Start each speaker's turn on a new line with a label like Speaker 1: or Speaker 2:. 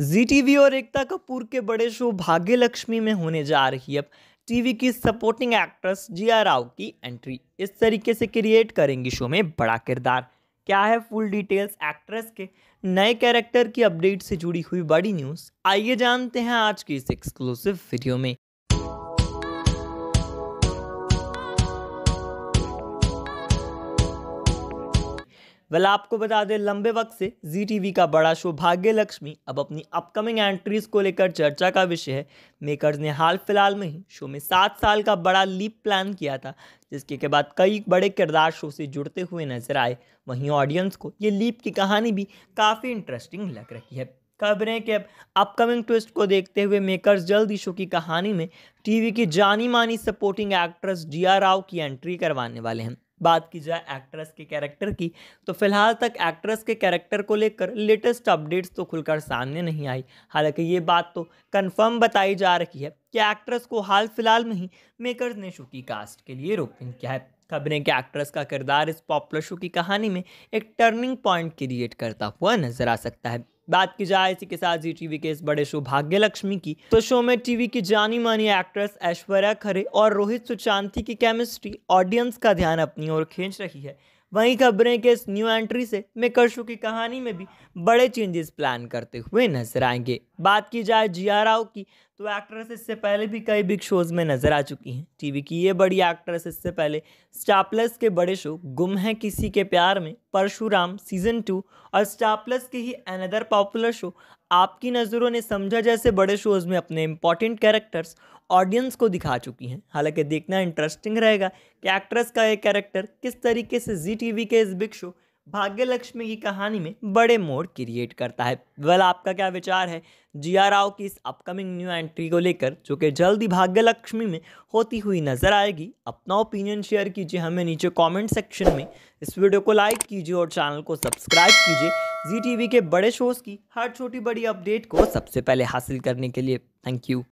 Speaker 1: G T और एकता कपूर के बड़े शो भाग्य लक्ष्मी में होने जा रही है टीवी की सपोर्टिंग एक्ट्रेस जिया राव की एंट्री इस तरीके से क्रिएट करेंगी शो में बड़ा किरदार क्या है फुल डिटेल्स एक्ट्रेस के नए कैरेक्टर की अपडेट से जुड़ी हुई बड़ी न्यूज़ आइए जानते हैं आज की इस एक्सक्लूसिव वीडियो में वेल आपको बता दें लंबे वक्त से जी टीवी का बड़ा शो भाग्य लक्ष्मी अब अपनी अपकमिंग एंट्रीज को लेकर चर्चा का विषय है मेकर्स ने हाल फिलहाल में ही शो में सात साल का बड़ा लीप प्लान किया था जिसके के बाद कई बड़े किरदार शो से जुड़ते हुए नजर आए वहीं ऑडियंस को ये लीप की कहानी भी काफ़ी इंटरेस्टिंग लग रही है खबरें के अपकमिंग ट्विस्ट को देखते हुए मेकर्स जल्द ही शो की कहानी में टीवी की जानी मानी सपोर्टिंग एक्ट्रेस जिया राव की एंट्री करवाने वाले हैं बात की जाए एक्ट्रेस के कैरेक्टर की तो फिलहाल तक एक्ट्रेस के कैरेक्टर को लेकर लेटेस्ट अपडेट्स तो खुलकर सामने नहीं आई हालांकि ये बात तो कंफर्म बताई जा रही है कि एक्ट्रेस को हाल फिलहाल में ही मेकर्स ने शो की कास्ट के लिए रोपिंग किया है खबरें कि एक्ट्रेस का किरदार इस पॉपुलर शो की कहानी में एक टर्निंग पॉइंट क्रिएट करता हुआ नजर आ सकता है बात की जाए इसी के साथ जी टीवी के इस बड़े शो भाग्य लक्ष्मी की तो शो में टीवी की जानी मानी एक्ट्रेस ऐश्वर्या खरे और रोहित सुशांति की केमिस्ट्री ऑडियंस का ध्यान अपनी ओर खींच रही है वहीं खबरें के इस न्यू एंट्री से शो की कहानी में भी बड़े चेंजेस प्लान करते हुए नजर आएंगे बात की जाए जिया राव की तो एक्ट्रेस इससे पहले भी कई बिग शोज़ में नज़र आ चुकी हैं टीवी की ये बड़ी एक्ट्रेस इससे पहले स्टार प्लस के बड़े शो गुम है किसी के प्यार में परशुराम सीजन टू और स्टार प्लस के ही अनदर पॉपुलर शो आपकी नज़रों ने समझा जैसे बड़े शोज़ में अपने इंपॉर्टेंट कैरेक्टर्स ऑडियंस को दिखा चुकी हैं हालांकि देखना इंटरेस्टिंग रहेगा कि एक्ट्रेस का ये कैरेक्टर किस तरीके से जी टीवी के इस बिग शो भाग्य लक्ष्मी की कहानी में बड़े मोड़ क्रिएट करता है वेल आपका क्या विचार है जिया राव की इस अपकमिंग न्यू एंट्री को लेकर जो कि जल्द ही भाग्य लक्ष्मी में होती हुई नजर आएगी अपना ओपिनियन शेयर कीजिए हमें नीचे कमेंट सेक्शन में इस वीडियो को लाइक कीजिए और चैनल को सब्सक्राइब कीजिए जी टीवी के बड़े शोज़ की हर छोटी बड़ी अपडेट को सबसे पहले हासिल करने के लिए थैंक यू